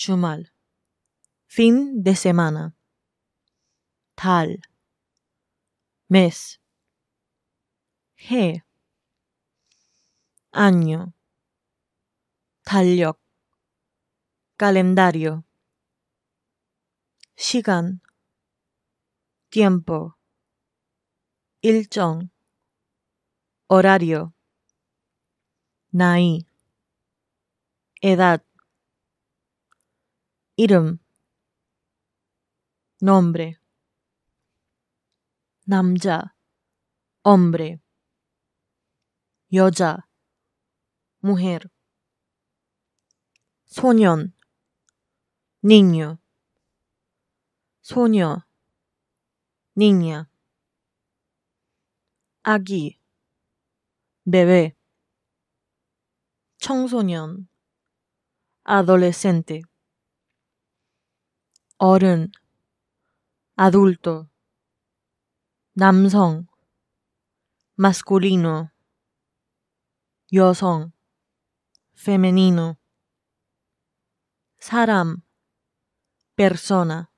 Chumal. Fin de semana. Tal. Mes. He. Año. 달력 calendario 시간 tiempo Ilchong. horario Naí. edad Nombre Namja, hombre Yoya, mujer Soñón, niño Soñó, niña, Agui, bebé, Chongsoñón, adolescente oren, adulto, 남성, masculino, 여성, femenino, saram, persona.